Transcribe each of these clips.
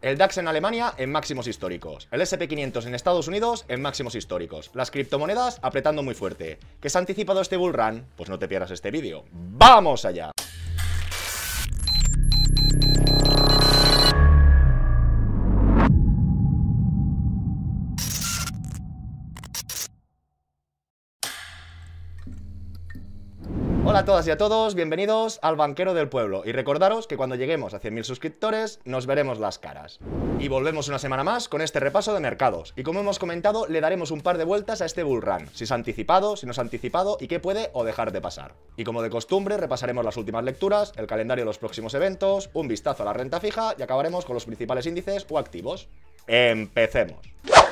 El DAX en Alemania en máximos históricos. El SP500 en Estados Unidos en máximos históricos. Las criptomonedas apretando muy fuerte. ¿Que se ha anticipado este bull run? Pues no te pierdas este vídeo. ¡Vamos allá! Hola a todas y a todos, bienvenidos al Banquero del Pueblo y recordaros que cuando lleguemos a 100.000 suscriptores nos veremos las caras. Y volvemos una semana más con este repaso de mercados y como hemos comentado le daremos un par de vueltas a este bull run, si se ha anticipado, si no se ha anticipado y qué puede o dejar de pasar. Y como de costumbre repasaremos las últimas lecturas, el calendario de los próximos eventos, un vistazo a la renta fija y acabaremos con los principales índices o activos. ¡Empecemos!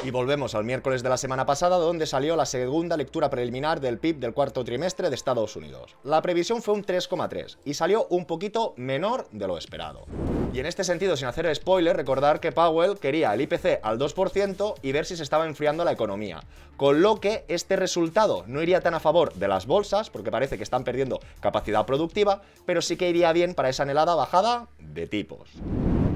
Y volvemos al miércoles de la semana pasada, donde salió la segunda lectura preliminar del PIB del cuarto trimestre de Estados Unidos. La previsión fue un 3,3 y salió un poquito menor de lo esperado. Y en este sentido, sin hacer spoiler, recordar que Powell quería el IPC al 2% y ver si se estaba enfriando la economía. Con lo que este resultado no iría tan a favor de las bolsas, porque parece que están perdiendo capacidad productiva, pero sí que iría bien para esa anhelada bajada de tipos.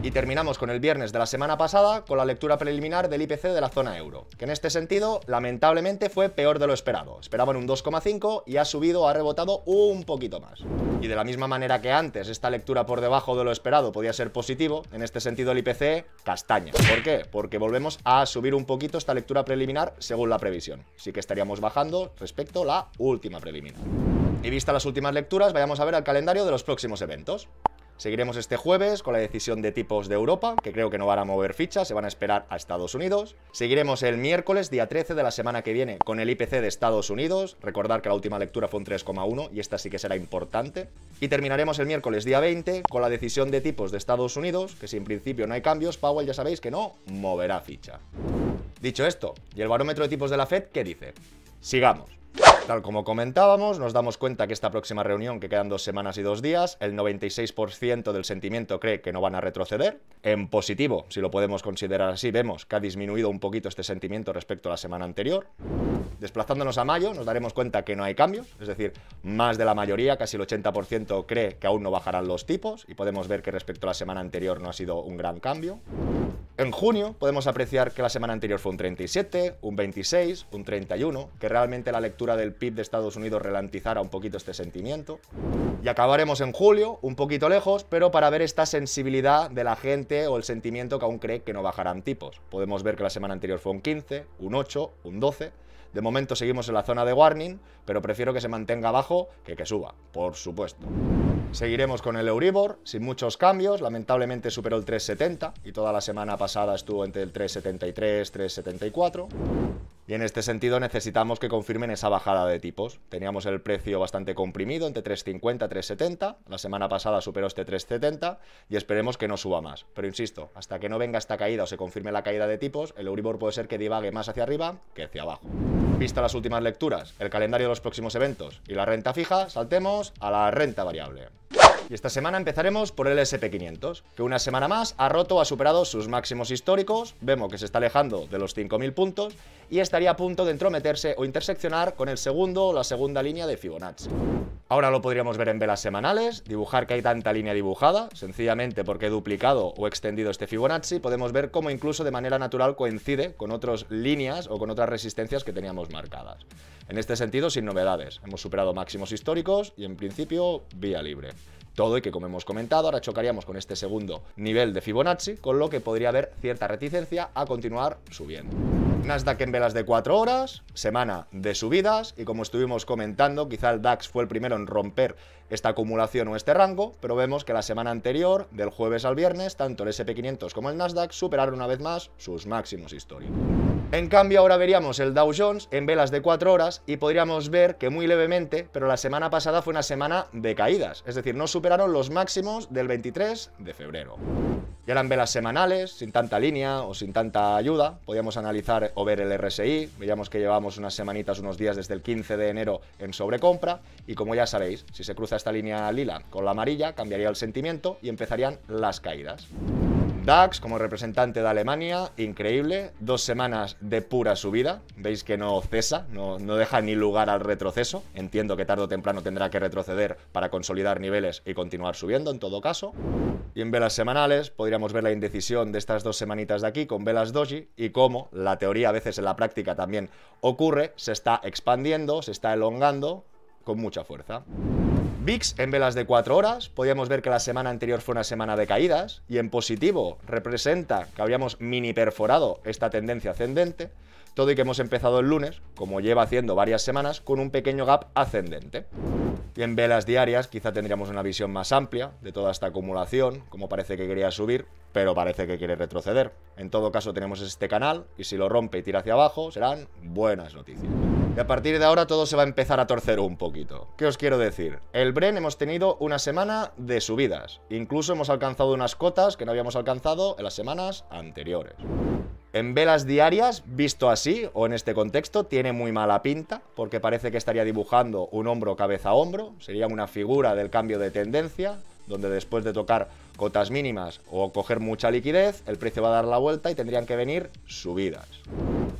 Y terminamos con el viernes de la semana pasada con la lectura preliminar del IPC de la zona euro, que en este sentido lamentablemente fue peor de lo esperado. Esperaban un 2,5 y ha subido, ha rebotado un poquito más. Y de la misma manera que antes esta lectura por debajo de lo esperado podía ser positivo, en este sentido el IPC castaña. ¿Por qué? Porque volvemos a subir un poquito esta lectura preliminar según la previsión. Sí que estaríamos bajando respecto a la última preliminar. Y vista las últimas lecturas, vayamos a ver el calendario de los próximos eventos. Seguiremos este jueves con la decisión de tipos de Europa, que creo que no van a mover fichas, se van a esperar a Estados Unidos. Seguiremos el miércoles, día 13 de la semana que viene, con el IPC de Estados Unidos. Recordar que la última lectura fue un 3,1 y esta sí que será importante. Y terminaremos el miércoles, día 20, con la decisión de tipos de Estados Unidos, que si en principio no hay cambios, Powell ya sabéis que no moverá ficha. Dicho esto, ¿y el barómetro de tipos de la Fed qué dice? Sigamos. Tal como comentábamos, nos damos cuenta que esta próxima reunión, que quedan dos semanas y dos días, el 96% del sentimiento cree que no van a retroceder. En positivo, si lo podemos considerar así, vemos que ha disminuido un poquito este sentimiento respecto a la semana anterior. Desplazándonos a mayo, nos daremos cuenta que no hay cambios, es decir, más de la mayoría, casi el 80%, cree que aún no bajarán los tipos y podemos ver que respecto a la semana anterior no ha sido un gran cambio. En junio podemos apreciar que la semana anterior fue un 37, un 26, un 31, que realmente la lectura del PIB de Estados Unidos ralentizara un poquito este sentimiento. Y acabaremos en julio, un poquito lejos, pero para ver esta sensibilidad de la gente o el sentimiento que aún cree que no bajarán tipos. Podemos ver que la semana anterior fue un 15, un 8, un 12. De momento seguimos en la zona de warning, pero prefiero que se mantenga abajo que que suba, por supuesto. Seguiremos con el Euribor, sin muchos cambios, lamentablemente superó el 3,70 y toda la semana pasada estuvo entre el 3,73 3,74. Y en este sentido necesitamos que confirmen esa bajada de tipos. Teníamos el precio bastante comprimido, entre 3,50 y 3,70. La semana pasada superó este 3,70 y esperemos que no suba más. Pero insisto, hasta que no venga esta caída o se confirme la caída de tipos, el Euribor puede ser que divague más hacia arriba que hacia abajo. Vista las últimas lecturas, el calendario de los próximos eventos y la renta fija, saltemos a la renta variable. Y esta semana empezaremos por el SP500, que una semana más ha roto o ha superado sus máximos históricos, vemos que se está alejando de los 5.000 puntos y estaría a punto de entrometerse o interseccionar con el segundo o la segunda línea de Fibonacci. Ahora lo podríamos ver en velas semanales, dibujar que hay tanta línea dibujada, sencillamente porque he duplicado o extendido este Fibonacci, podemos ver cómo incluso de manera natural coincide con otras líneas o con otras resistencias que teníamos marcadas. En este sentido, sin novedades, hemos superado máximos históricos y en principio vía libre todo y que como hemos comentado ahora chocaríamos con este segundo nivel de Fibonacci, con lo que podría haber cierta reticencia a continuar subiendo. Nasdaq en velas de 4 horas, semana de subidas y como estuvimos comentando, quizá el DAX fue el primero en romper esta acumulación o este rango, pero vemos que la semana anterior, del jueves al viernes, tanto el SP500 como el Nasdaq superaron una vez más sus máximos históricos. En cambio, ahora veríamos el Dow Jones en velas de 4 horas y podríamos ver que muy levemente, pero la semana pasada fue una semana de caídas, es decir, no superaron los máximos del 23 de febrero. Ya eran velas semanales, sin tanta línea o sin tanta ayuda. Podíamos analizar o ver el RSI. Veíamos que llevamos unas semanitas, unos días desde el 15 de enero en sobrecompra. Y como ya sabéis, si se cruza esta línea lila con la amarilla, cambiaría el sentimiento y empezarían las caídas. DAX como representante de Alemania, increíble. Dos semanas de pura subida. Veis que no cesa, no, no, deja ni lugar al retroceso. Entiendo que tarde o temprano tendrá que retroceder para consolidar niveles y continuar subiendo en todo caso. Y en velas semanales podríamos ver la indecisión de estas dos semanitas de aquí con velas doji y cómo la teoría a veces en la práctica también ocurre, se está expandiendo, se está elongando con mucha fuerza. VIX en velas de 4 horas, podíamos ver que la semana anterior fue una semana de caídas y en positivo representa que habíamos mini perforado esta tendencia ascendente, todo y que hemos empezado el lunes, como lleva haciendo varias semanas, con un pequeño gap ascendente. Y en velas diarias quizá tendríamos una visión más amplia de toda esta acumulación, como parece que quería subir, pero parece que quiere retroceder. En todo caso tenemos este canal y si lo rompe y tira hacia abajo serán buenas noticias. Y a partir de ahora todo se va a empezar a torcer un poquito. ¿Qué os quiero decir? El Bren hemos tenido una semana de subidas. Incluso hemos alcanzado unas cotas que no habíamos alcanzado en las semanas anteriores. En velas diarias, visto así o en este contexto, tiene muy mala pinta, porque parece que estaría dibujando un hombro cabeza a hombro, sería una figura del cambio de tendencia, donde después de tocar cotas mínimas o coger mucha liquidez, el precio va a dar la vuelta y tendrían que venir subidas.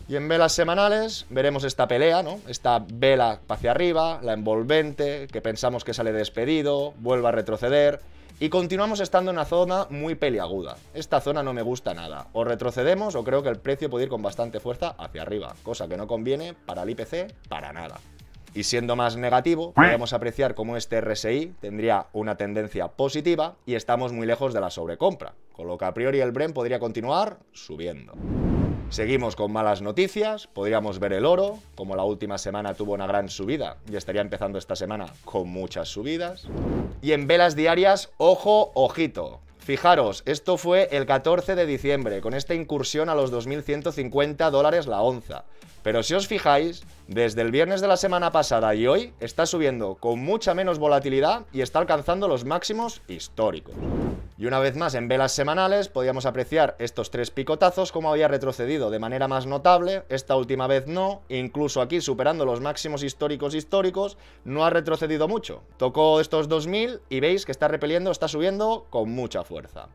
Y en velas semanales veremos esta pelea, ¿no? Esta vela hacia arriba, la envolvente, que pensamos que sale despedido, vuelve a retroceder. Y continuamos estando en una zona muy peliaguda. Esta zona no me gusta nada. O retrocedemos o creo que el precio puede ir con bastante fuerza hacia arriba, cosa que no conviene para el IPC para nada. Y siendo más negativo, podemos apreciar cómo este RSI tendría una tendencia positiva y estamos muy lejos de la sobrecompra, con lo que a priori el Brem podría continuar subiendo. Seguimos con malas noticias, podríamos ver el oro, como la última semana tuvo una gran subida y estaría empezando esta semana con muchas subidas. Y en velas diarias, ojo, ojito. Fijaros, esto fue el 14 de diciembre, con esta incursión a los 2.150 dólares la onza. Pero si os fijáis, desde el viernes de la semana pasada y hoy está subiendo con mucha menos volatilidad y está alcanzando los máximos históricos. Y una vez más en velas semanales podíamos apreciar estos tres picotazos como había retrocedido de manera más notable, esta última vez no, incluso aquí superando los máximos históricos históricos, no ha retrocedido mucho. Tocó estos 2000 y veis que está repeliendo, está subiendo con mucha fuerza.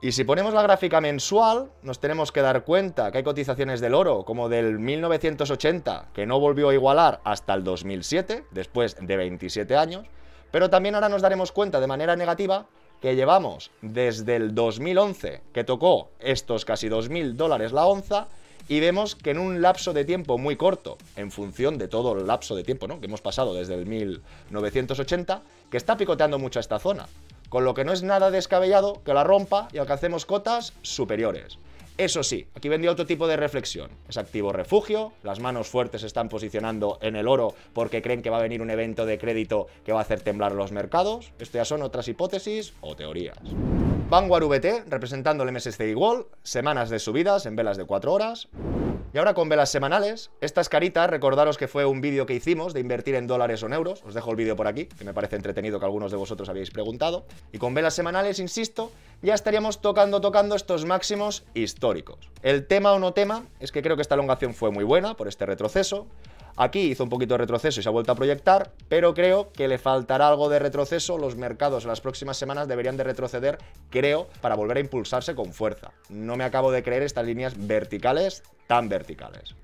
Y si ponemos la gráfica mensual, nos tenemos que dar cuenta que hay cotizaciones del oro como del 1980, que no volvió a igualar hasta el 2007, después de 27 años, pero también ahora nos daremos cuenta de manera negativa que llevamos desde el 2011, que tocó estos casi 2.000 dólares la onza, y vemos que en un lapso de tiempo muy corto, en función de todo el lapso de tiempo que hemos pasado desde el 1980, que está picoteando mucho esta zona con lo que no es nada descabellado que la rompa y alcancemos cotas superiores. Eso sí, aquí vendió otro tipo de reflexión. Es activo refugio, las manos fuertes se están posicionando en el oro porque creen que va a venir un evento de crédito que va a hacer temblar los mercados. Esto ya son otras hipótesis o teorías. Vanguard VT representando el MSCI igual semanas de subidas en velas de 4 horas. Y ahora con velas semanales, estas caritas, recordaros que fue un vídeo que hicimos de invertir en dólares o en euros, os dejo el vídeo por aquí, que me parece entretenido que algunos de vosotros habéis preguntado, y con velas semanales, insisto, ya estaríamos tocando, tocando estos máximos históricos. El tema o no tema es que creo que esta elongación fue muy buena por este retroceso, Aquí hizo un poquito de retroceso y se ha vuelto a proyectar, pero creo que le faltará algo de retroceso. Los mercados en las próximas semanas deberían de retroceder, creo, para volver a impulsarse con fuerza. No me acabo de creer estas líneas verticales tan verticales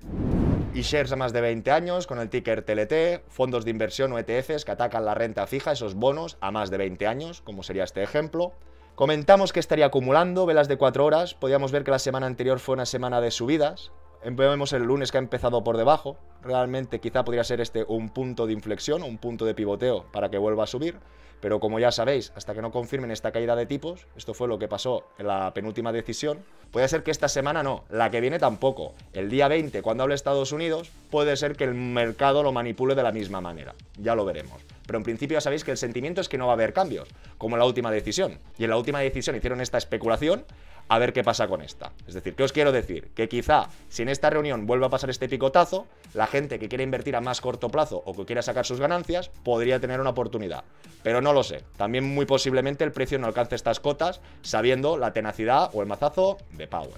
y shares a más de 20 años con el ticker TLT, fondos de inversión o ETFs que atacan la renta fija, esos bonos a más de 20 años, como sería este ejemplo. Comentamos que estaría acumulando velas de 4 horas, podíamos ver que la semana anterior fue una semana de subidas, Vemos el lunes que ha empezado por debajo. Realmente quizá podría ser este un punto de inflexión, un punto de pivoteo para que vuelva a subir. Pero como ya sabéis, hasta que no confirmen esta caída de tipos, esto fue lo que pasó en la penúltima decisión, puede ser que esta semana no, la que viene tampoco. El día 20, cuando hable Estados Unidos, puede ser que el mercado lo manipule de la misma manera. Ya lo veremos pero en principio ya sabéis que el sentimiento es que no va a haber cambios, como en la última decisión. Y en la última decisión hicieron esta especulación, a ver qué pasa con esta. Es decir, ¿qué os quiero decir? Que quizá si en esta reunión vuelva a pasar este picotazo, la gente que quiere invertir a más corto plazo o que quiera sacar sus ganancias podría tener una oportunidad. Pero no lo sé. También muy posiblemente el precio no alcance estas cotas sabiendo la tenacidad o el mazazo de Power.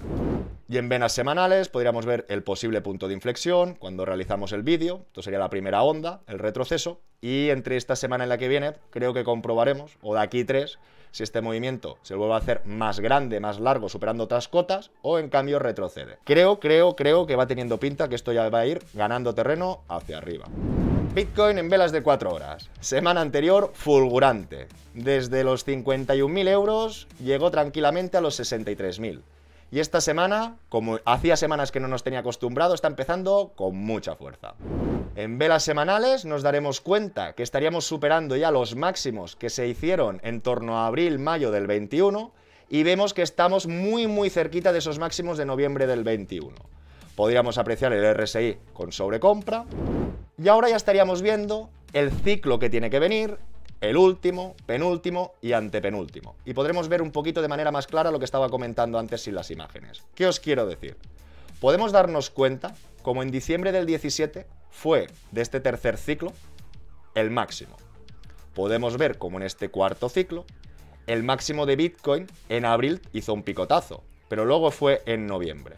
Y en venas semanales podríamos ver el posible punto de inflexión cuando realizamos el vídeo, esto sería la primera onda, el retroceso, y entre esta semana y la que viene, creo que comprobaremos, o de aquí tres, si este movimiento se vuelve a hacer más grande, más largo, superando otras cotas, o en cambio retrocede. Creo, creo, creo que va teniendo pinta que esto ya va a ir ganando terreno hacia arriba. Bitcoin en velas de cuatro horas. Semana anterior, fulgurante. Desde los 51.000 euros llegó tranquilamente a los 63.000. Y esta semana, como hacía semanas que no nos tenía acostumbrado, está empezando con mucha fuerza. En velas semanales nos daremos cuenta que estaríamos superando ya los máximos que se hicieron en torno a abril-mayo del 21 y vemos que estamos muy muy cerquita de esos máximos de noviembre del 21. Podríamos apreciar el RSI con sobrecompra y ahora ya estaríamos viendo el ciclo que tiene que venir el último, penúltimo y antepenúltimo. Y podremos ver un poquito de manera más clara lo que estaba comentando antes sin las imágenes. ¿Qué os quiero decir? Podemos darnos cuenta como en diciembre del 17 fue de este tercer ciclo el máximo. Podemos ver como en este cuarto ciclo el máximo de Bitcoin en abril hizo un picotazo, pero luego fue en noviembre.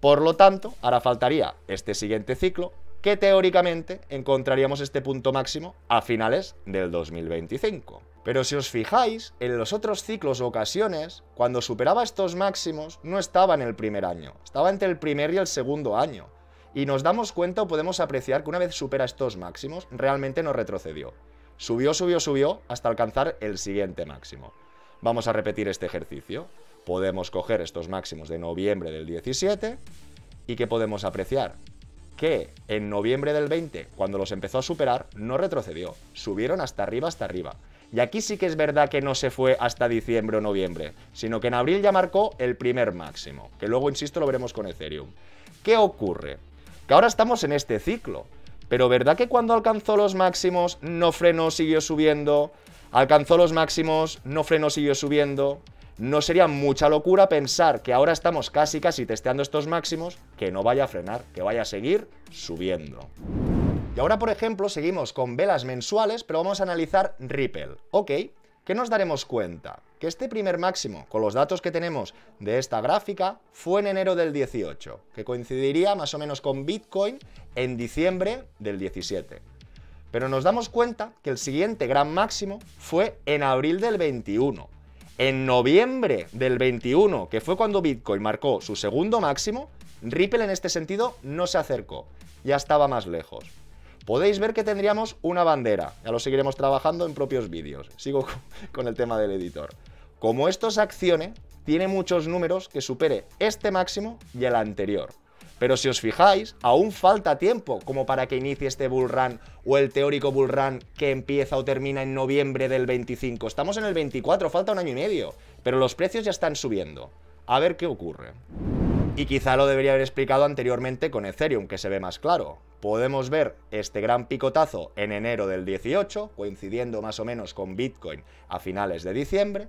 Por lo tanto, ahora faltaría este siguiente ciclo que teóricamente encontraríamos este punto máximo a finales del 2025. Pero si os fijáis, en los otros ciclos o ocasiones, cuando superaba estos máximos, no estaba en el primer año, estaba entre el primer y el segundo año. Y nos damos cuenta o podemos apreciar que una vez supera estos máximos, realmente no retrocedió. Subió, subió, subió hasta alcanzar el siguiente máximo. Vamos a repetir este ejercicio. Podemos coger estos máximos de noviembre del 17 y que podemos apreciar que en noviembre del 20, cuando los empezó a superar, no retrocedió. Subieron hasta arriba, hasta arriba. Y aquí sí que es verdad que no se fue hasta diciembre o noviembre, sino que en abril ya marcó el primer máximo, que luego, insisto, lo veremos con Ethereum. ¿Qué ocurre? Que ahora estamos en este ciclo, pero ¿verdad que cuando alcanzó los máximos no frenó, siguió subiendo? Alcanzó los máximos, no frenó, siguió subiendo no sería mucha locura pensar que ahora estamos casi casi testeando estos máximos, que no vaya a frenar, que vaya a seguir subiendo. Y ahora, por ejemplo, seguimos con velas mensuales, pero vamos a analizar Ripple. Ok, ¿qué nos daremos cuenta? Que este primer máximo, con los datos que tenemos de esta gráfica, fue en enero del 18, que coincidiría más o menos con Bitcoin en diciembre del 17. Pero nos damos cuenta que el siguiente gran máximo fue en abril del 21, en noviembre del 21, que fue cuando Bitcoin marcó su segundo máximo, Ripple en este sentido no se acercó, ya estaba más lejos. Podéis ver que tendríamos una bandera, ya lo seguiremos trabajando en propios vídeos. Sigo con el tema del editor. Como esto se accione, tiene muchos números que supere este máximo y el anterior. Pero si os fijáis, aún falta tiempo como para que inicie este bull run o el teórico bull run que empieza o termina en noviembre del 25. Estamos en el 24, falta un año y medio, pero los precios ya están subiendo. A ver qué ocurre. Y quizá lo debería haber explicado anteriormente con Ethereum, que se ve más claro. Podemos ver este gran picotazo en enero del 18, coincidiendo más o menos con Bitcoin a finales de diciembre,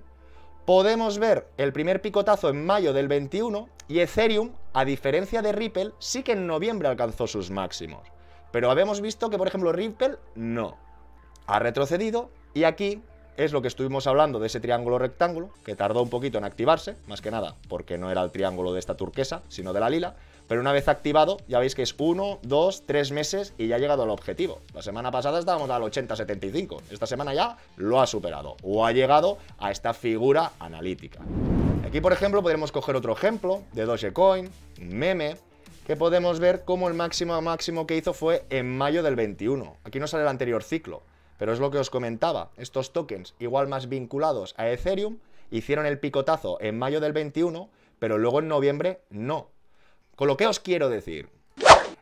podemos ver el primer picotazo en mayo del 21 y Ethereum, a diferencia de Ripple, sí que en noviembre alcanzó sus máximos. Pero habíamos visto que, por ejemplo, Ripple no. Ha retrocedido y aquí es lo que estuvimos hablando de ese triángulo rectángulo, que tardó un poquito en activarse, más que nada porque no era el triángulo de esta turquesa, sino de la lila. Pero una vez activado, ya veis que es uno, dos, tres meses y ya ha llegado al objetivo. La semana pasada estábamos al 80-75. Esta semana ya lo ha superado o ha llegado a esta figura analítica. Aquí, por ejemplo, podremos coger otro ejemplo de Dogecoin, meme, que podemos ver cómo el máximo máximo que hizo fue en mayo del 21. Aquí no sale el anterior ciclo, pero es lo que os comentaba. Estos tokens, igual más vinculados a Ethereum, hicieron el picotazo en mayo del 21, pero luego en noviembre no. Con lo que os quiero decir.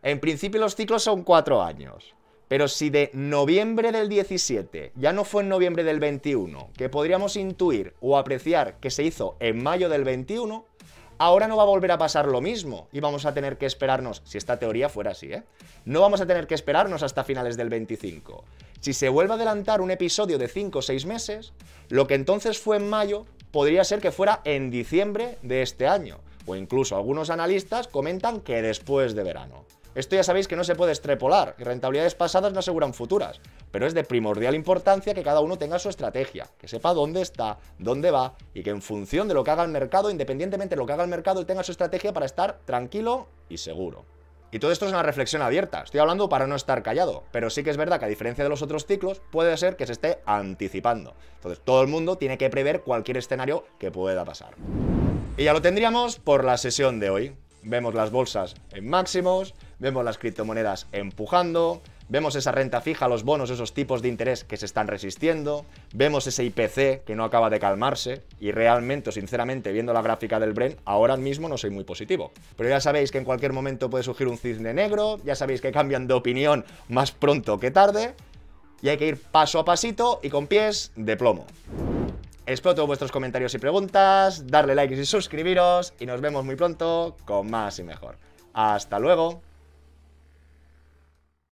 En principio los ciclos son cuatro años. Pero si de noviembre del 17, ya no fue en noviembre del 21, que podríamos intuir o apreciar que se hizo en mayo del 21, ahora no va a volver a pasar lo mismo y vamos a tener que esperarnos, si esta teoría fuera así, ¿eh? No vamos a tener que esperarnos hasta finales del 25. Si se vuelve a adelantar un episodio de cinco o seis meses, lo que entonces fue en mayo podría ser que fuera en diciembre de este año o incluso algunos analistas comentan que después de verano. Esto ya sabéis que no se puede estrepolar, y rentabilidades pasadas no aseguran futuras, pero es de primordial importancia que cada uno tenga su estrategia, que sepa dónde está, dónde va, y que en función de lo que haga el mercado, independientemente de lo que haga el mercado, tenga su estrategia para estar tranquilo y seguro. Y todo esto es una reflexión abierta, estoy hablando para no estar callado, pero sí que es verdad que a diferencia de los otros ciclos, puede ser que se esté anticipando. Entonces todo el mundo tiene que prever cualquier escenario que pueda pasar. Y ya lo tendríamos por la sesión de hoy. Vemos las bolsas en máximos, vemos las criptomonedas empujando, vemos esa renta fija, los bonos, esos tipos de interés que se están resistiendo, vemos ese IPC que no acaba de calmarse y realmente, sinceramente, viendo la gráfica del Bren, ahora mismo no soy muy positivo. Pero ya sabéis que en cualquier momento puede surgir un cisne negro, ya sabéis que cambian de opinión más pronto que tarde y hay que ir paso a pasito y con pies de plomo. Espero todos vuestros comentarios y preguntas, darle likes y suscribiros y nos vemos muy pronto con más y mejor. Hasta luego.